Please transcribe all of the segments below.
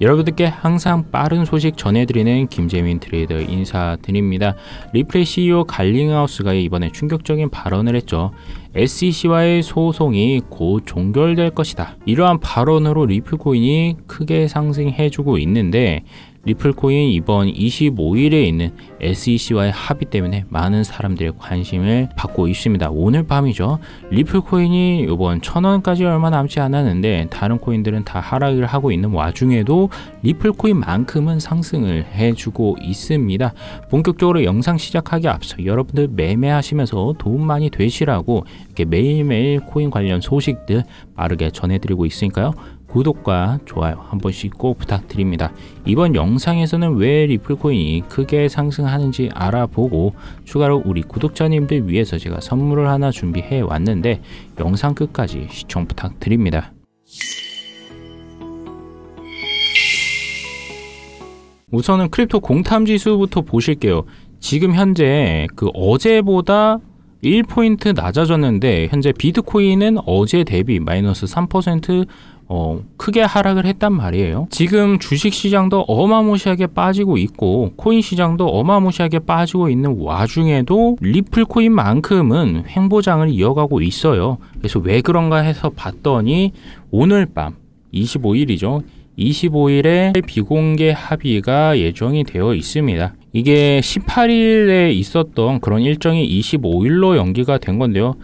여러분들께 항상 빠른 소식 전해드리는 김재민 트레이더 인사드립니다. 리플레이 CEO 갈링하우스가 이번에 충격적인 발언을 했죠. SEC와의 소송이 곧 종결될 것이다. 이러한 발언으로 리플코인이 크게 상승해주고 있는데 리플코인 이번 25일에 있는 SEC와의 합의 때문에 많은 사람들의 관심을 받고 있습니다. 오늘 밤이죠. 리플코인이 이번 1 0 0 0원까지 얼마 남지 않았는데 다른 코인들은 다 하락을 하고 있는 와중에도 리플코인만큼은 상승을 해주고 있습니다. 본격적으로 영상 시작하기 앞서 여러분들 매매하시면서 도움 많이 되시라고 이렇게 매일매일 코인 관련 소식들 빠르게 전해드리고 있으니까요. 구독과 좋아요 한 번씩 꼭 부탁드립니다. 이번 영상에서는 왜 리플코인이 크게 상승하는지 알아보고 추가로 우리 구독자님들 위해서 제가 선물을 하나 준비해 왔는데 영상 끝까지 시청 부탁드립니다. 우선은 크립토 공탐지수부터 보실게요. 지금 현재 그 어제보다 1포인트 낮아졌는데 현재 비트코인은 어제 대비 마이너스 3% 어, 크게 하락을 했단 말이에요. 지금 주식 시장도 어마무시하게 빠지고 있고 코인 시장도 어마무시하게 빠지고 있는 와중에도 리플 코인만큼은 횡보장을 이어가고 있어요. 그래서 왜 그런가 해서 봤더니 오늘 밤 25일이죠. 25일에 비공개 합의가 예정이 되어 있습니다. 이게 18일에 있었던 그런 일정이 25일로 연기가 된 건데요.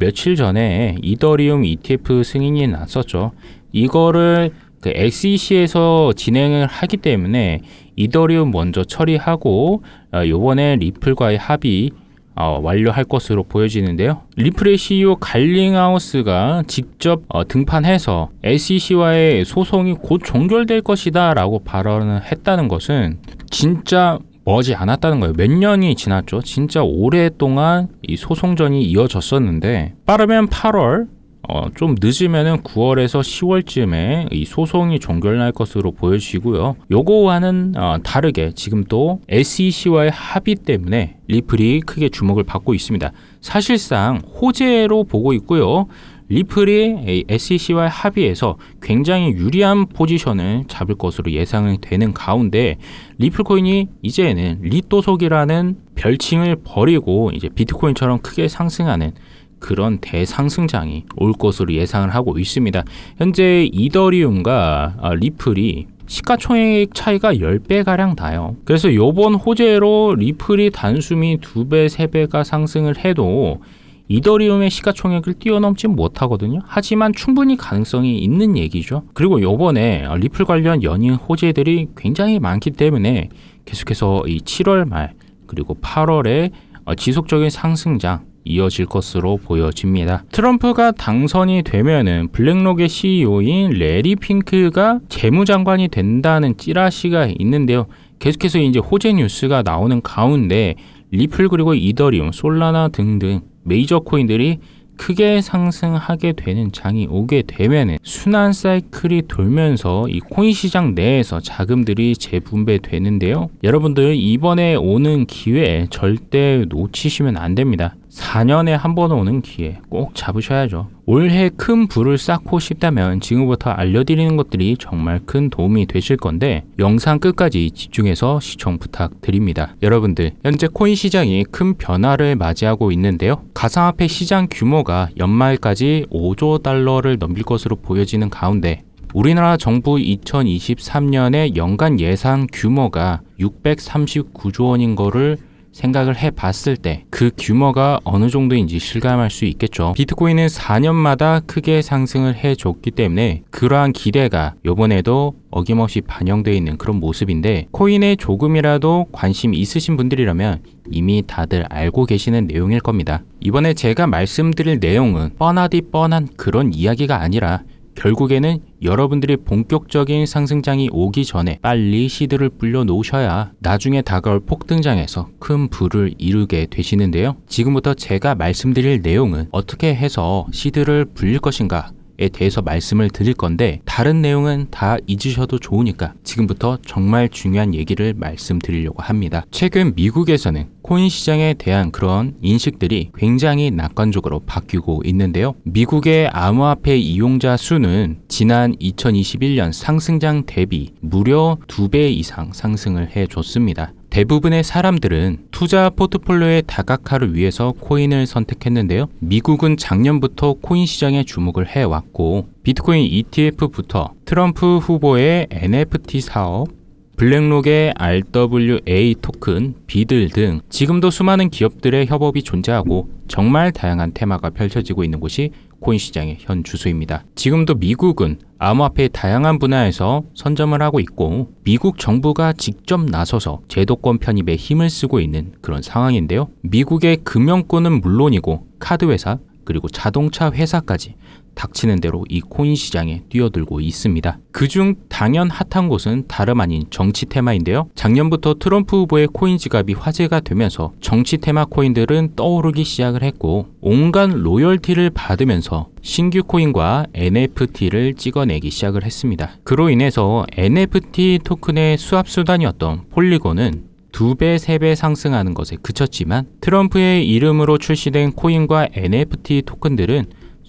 며칠 전에 이더리움 ETF 승인이 났었죠. 이거를 그 SEC에서 진행을 하기 때문에 이더리움 먼저 처리하고 어, 요번에 리플과의 합의 어, 완료할 것으로 보여지는데요. 리플의 CEO 갈링하우스가 직접 어, 등판해서 SEC와의 소송이 곧 종결될 것이다 라고 발언을 했다는 것은 진짜 머지 않았다는 거예요. 몇 년이 지났죠. 진짜 오랫동안 이 소송전이 이어졌었는데 빠르면 8월 어, 좀 늦으면은 9월에서 10월쯤에 이 소송이 종결날 것으로 보여지고요. 요거와는 어, 다르게 지금 또 SEC와의 합의 때문에 리플이 크게 주목을 받고 있습니다. 사실상 호재로 보고 있고요. 리플이 SEC와의 합의에서 굉장히 유리한 포지션을 잡을 것으로 예상이 되는 가운데 리플코인이 이제는 리또속이라는 별칭을 버리고 이제 비트코인처럼 크게 상승하는 그런 대상승장이 올 것으로 예상을 하고 있습니다. 현재 이더리움과 아, 리플이 시가총액 차이가 10배가량 나요. 그래서 요번 호재로 리플이 단숨이 2배, 3배가 상승을 해도 이더리움의 시가총액을 뛰어넘지 못하거든요. 하지만 충분히 가능성이 있는 얘기죠. 그리고 요번에 리플 관련 연인 호재들이 굉장히 많기 때문에 계속해서 이 7월 말 그리고 8월에 지속적인 상승장 이어질 것으로 보여집니다. 트럼프가 당선이 되면은 블랙록의 CEO인 레리 핑크가 재무장관이 된다는 찌라시가 있는데요. 계속해서 이제 호재 뉴스가 나오는 가운데 리플 그리고 이더리움, 솔라나 등등 메이저 코인들이 크게 상승하게 되는 장이 오게 되면 순환 사이클이 돌면서 이 코인 시장 내에서 자금들이 재분배되는데요. 여러분들 이번에 오는 기회 절대 놓치시면 안 됩니다. 4년에 한 번 오는 기회 꼭 잡으셔야죠. 올해 큰 부를 쌓고 싶다면 지금부터 알려드리는 것들이 정말 큰 도움이 되실 건데 영상 끝까지 집중해서 시청 부탁드립니다. 여러분들 현재 코인 시장이 큰 변화를 맞이하고 있는데요. 가상화폐 시장 규모가 연말까지 5조 달러를 넘길 것으로 보여지는 가운데 우리나라 정부 2023년의 연간 예상 규모가 639조 원인 거를 생각을 해봤을 때 그 규모가 어느 정도인지 실감할 수 있겠죠. 비트코인은 4년마다 크게 상승을 해줬기 때문에 그러한 기대가 요번에도 어김없이 반영되어 있는 그런 모습인데 코인에 조금이라도 관심 있으신 분들이라면 이미 다들 알고 계시는 내용일 겁니다. 이번에 제가 말씀드릴 내용은 뻔하디 뻔한 그런 이야기가 아니라 결국에는 여러분들이 본격적인 상승장이 오기 전에 빨리 시드를 불려 놓으셔야 나중에 다가올 폭등장에서 큰 불을 이루게 되시는데요. 지금부터 제가 말씀드릴 내용은 어떻게 해서 시드를 불릴 것인가 에 대해서 말씀을 드릴 건데 다른 내용은 다 잊으셔도 좋으니까 지금부터 정말 중요한 얘기를 말씀드리려고 합니다. 최근 미국에서는 코인 시장에 대한 그런 인식들이 굉장히 낙관적으로 바뀌고 있는데요. 미국의 암호화폐 이용자 수는 지난 2021년 상승장 대비 무려 2배 이상 상승을 해줬습니다. 대부분의 사람들은 투자 포트폴리오의 다각화를 위해서 코인을 선택했는데요. 미국은 작년부터 코인 시장에 주목을 해왔고 비트코인 ETF부터 트럼프 후보의 NFT 사업, 블랙록의 RWA 토큰, 비들 등 지금도 수많은 기업들의 협업이 존재하고 정말 다양한 테마가 펼쳐지고 있는 곳이 코인 시장의 현주소입니다 지금도 미국은 암호화폐 의 다양한 분야에서 선점을 하고 있고 미국 정부가 직접 나서서 제도권 편입에 힘을 쓰고 있는 그런 상황인데요. 미국의 금융권은 물론이고 카드 회사 그리고 자동차 회사까지 닥치는 대로 이 코인 시장에 뛰어들고 있습니다. 그중 당연 핫한 곳은 다름 아닌 정치 테마인데요. 작년부터 트럼프 후보의 코인 지갑이 화제가 되면서 정치 테마 코인들은 떠오르기 시작을 했고 온갖 로열티를 받으면서 신규 코인과 NFT를 찍어내기 시작을 했습니다. 그로 인해서 NFT 토큰의 수합 수단이었던 폴리곤은 2배, 3배 상승하는 것에 그쳤지만 트럼프의 이름으로 출시된 코인과 NFT 토큰들은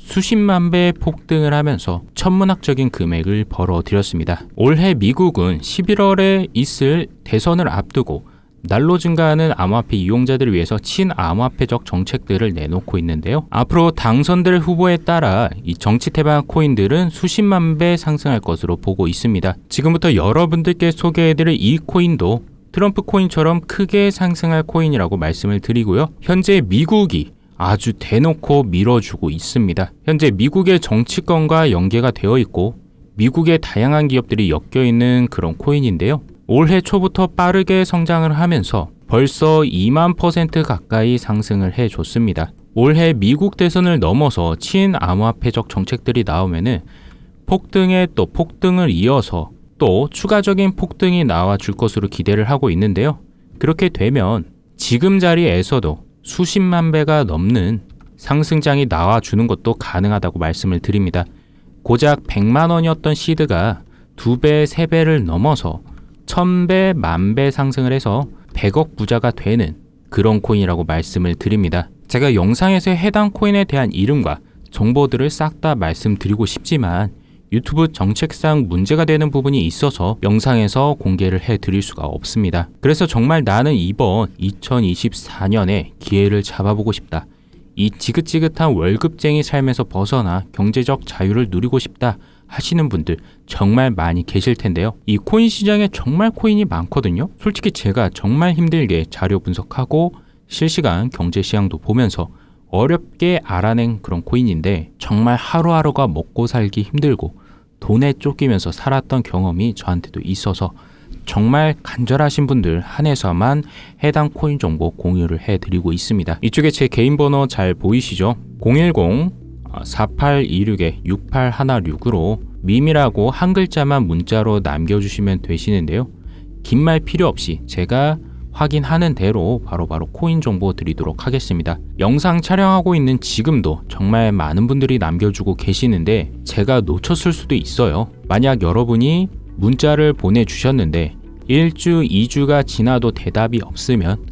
수십만 배 폭등을 하면서 천문학적인 금액을 벌어들였습니다. 올해 미국은 11월에 있을 대선을 앞두고 날로 증가하는 암호화폐 이용자들을 위해서 친암호화폐적 정책들을 내놓고 있는데요. 앞으로 당선될 후보에 따라 이 정치 태반 코인들은 수십만 배 상승할 것으로 보고 있습니다. 지금부터 여러분들께 소개해드릴 이 코인도 트럼프 코인처럼 크게 상승할 코인이라고 말씀을 드리고요. 현재 미국이 아주 대놓고 밀어주고 있습니다. 현재 미국의 정치권과 연계가 되어 있고 미국의 다양한 기업들이 엮여 있는 그런 코인인데요. 올해 초부터 빠르게 성장을 하면서 벌써 2만 퍼센트 가까이 상승을 해줬습니다. 올해 미국 대선을 넘어서 친암호화폐적 정책들이 나오면은 폭등에 또 폭등을 이어서 또 추가적인 폭등이 나와 줄 것으로 기대를 하고 있는데요. 그렇게 되면 지금 자리에서도 수십만 배가 넘는 상승장이 나와주는 것도 가능하다고 말씀을 드립니다. 고작 100만 원이었던 시드가 두배세배를 넘어서 천배 만 배 상승을 해서 100억 부자가 되는 그런 코인이라고 말씀을 드립니다. 제가 영상에서 해당 코인에 대한 이름과 정보들을 싹 다 말씀드리고 싶지만 유튜브 정책상 문제가 되는 부분이 있어서 영상에서 공개를 해드릴 수가 없습니다. 그래서 정말 나는 이번 2024년에 기회를 잡아보고 싶다. 이 지긋지긋한 월급쟁이 삶에서 벗어나 경제적 자유를 누리고 싶다 하시는 분들 정말 많이 계실 텐데요. 이 코인 시장에 정말 코인이 많거든요. 솔직히 제가 정말 힘들게 자료 분석하고 실시간 경제 시향도 보면서 어렵게 알아낸 그런 코인인데 정말 하루하루가 먹고 살기 힘들고 돈에 쫓기면서 살았던 경험이 저한테도 있어서 정말 간절하신 분들 한해서만 해당 코인 정보 공유를 해드리고 있습니다. 이쪽에 제 개인 번호 잘 보이시죠? 010-4826-6816으로 밈이라고 한 글자만 문자로 남겨주시면 되시는데요. 긴 말 필요 없이 제가 확인하는 대로 바로바로 바로 코인 정보 드리도록 하겠습니다. 영상 촬영하고 있는 지금도 정말 많은 분들이 남겨주고 계시는데 제가 놓쳤을 수도 있어요. 만약 여러분이 문자를 보내주셨는데 1주, 2주가 지나도 대답이 없으면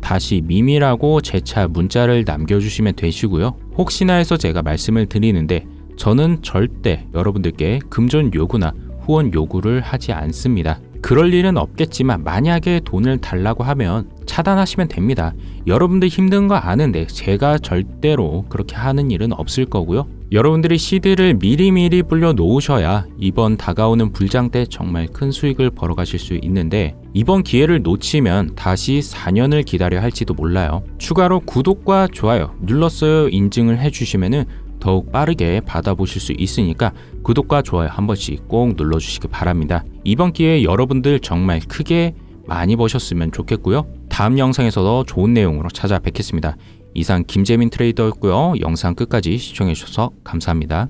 다시 미미라고 재차 문자를 남겨주시면 되시고요. 혹시나 해서 제가 말씀을 드리는데 저는 절대 여러분들께 금전 요구나 후원 요구를 하지 않습니다. 그럴 일은 없겠지만 만약에 돈을 달라고 하면 차단하시면 됩니다. 여러분들 힘든 거 아는데 제가 절대로 그렇게 하는 일은 없을 거고요. 여러분들이 시드를 미리미리 불려 놓으셔야 이번 다가오는 불장 때 정말 큰 수익을 벌어가실 수 있는데 이번 기회를 놓치면 다시 4년을 기다려야 할지도 몰라요. 추가로 구독과 좋아요 눌렀어요 인증을 해주시면 더욱 빠르게 받아보실 수 있으니까 구독과 좋아요 한 번씩 꼭 눌러주시기 바랍니다. 이번 기회에 여러분들 정말 크게 많이 보셨으면 좋겠고요. 다음 영상에서 도 좋은 내용으로 찾아뵙겠습니다. 이상 김재민 트레이더였고요. 영상 끝까지 시청해주셔서 감사합니다.